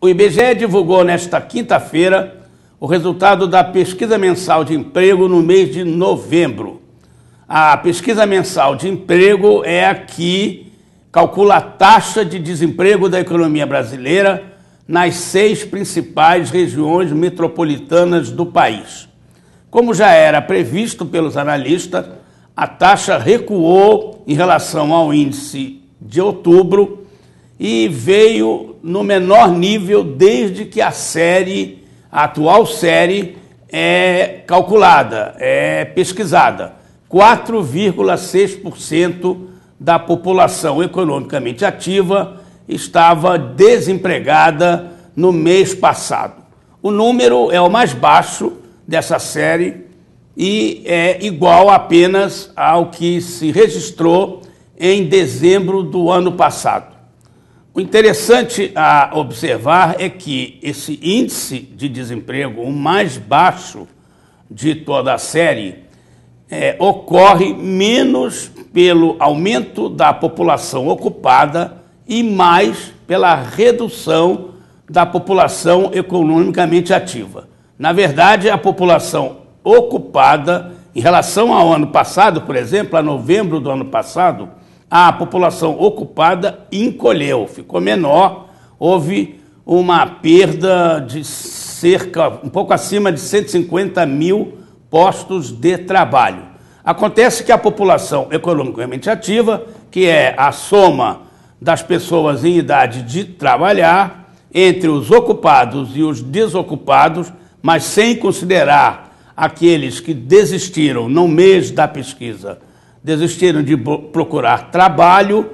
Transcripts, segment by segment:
O IBGE divulgou nesta quinta-feira o resultado da pesquisa mensal de emprego no mês de novembro. A pesquisa mensal de emprego é a que calcula a taxa de desemprego da economia brasileira nas seis principais regiões metropolitanas do país. Como já era previsto pelos analistas, a taxa recuou em relação ao índice de outubro e veio no menor nível desde que a série, a atual série, é calculada, é pesquisada. 4,6% da população economicamente ativa estava desempregada no mês passado. O número é o mais baixo dessa série e é igual apenas ao que se registrou em dezembro do ano passado. O interessante a observar é que esse índice de desemprego, o mais baixo de toda a série, é, ocorre menos pelo aumento da população ocupada e mais pela redução da população economicamente ativa. Na verdade, a população ocupada em relação ao ano passado, por exemplo, a novembro do ano passado, a população ocupada encolheu, ficou menor, houve uma perda de cerca, um pouco acima de 150 mil postos de trabalho. Acontece que a população economicamente ativa, que é a soma das pessoas em idade de trabalhar, entre os ocupados e os desocupados, mas sem considerar aqueles que desistiram no mês da pesquisa, desistiram de procurar trabalho,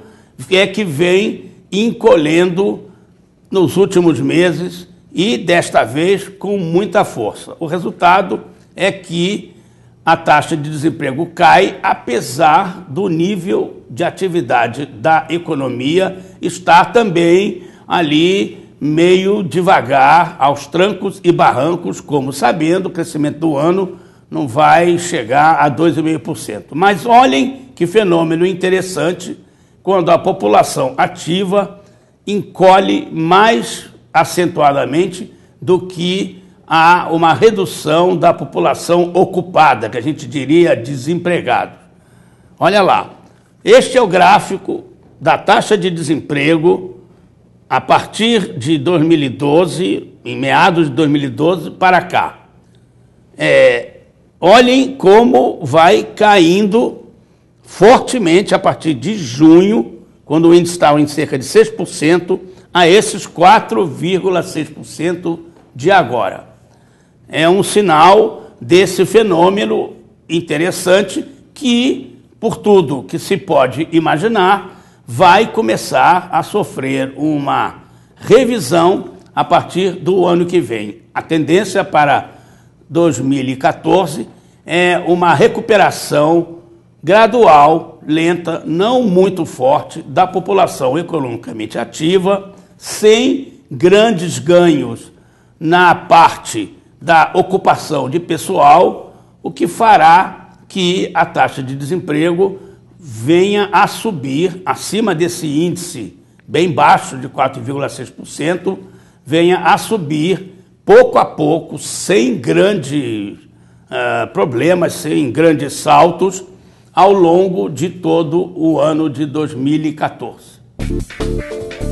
é que vem encolhendo nos últimos meses e desta vez com muita força. O resultado é que a taxa de desemprego cai, apesar do nível de atividade da economia estar também ali meio devagar, aos trancos e barrancos, como sabendo, o crescimento do ano não vai chegar a 2,5%. Mas olhem que fenômeno interessante quando a população ativa encolhe mais acentuadamente do que há uma redução da população ocupada, que a gente diria desempregado. Olha lá, este é o gráfico da taxa de desemprego a partir de 2012, em meados de 2012 para cá. É, olhem como vai caindo fortemente a partir de junho, quando o índice estava em cerca de 6%, a esses 4,6% de agora. É um sinal desse fenômeno interessante que, por tudo que se pode imaginar, vai começar a sofrer uma revisão a partir do ano que vem. A tendência para 2014 é uma recuperação gradual, lenta, não muito forte, da população economicamente ativa, sem grandes ganhos na parte da ocupação de pessoal, o que fará que a taxa de desemprego venha a subir acima desse índice bem baixo de 4,6%, venha a subir pouco a pouco, sem grandes uh, problemas, sem grandes saltos, ao longo de todo o ano de 2014.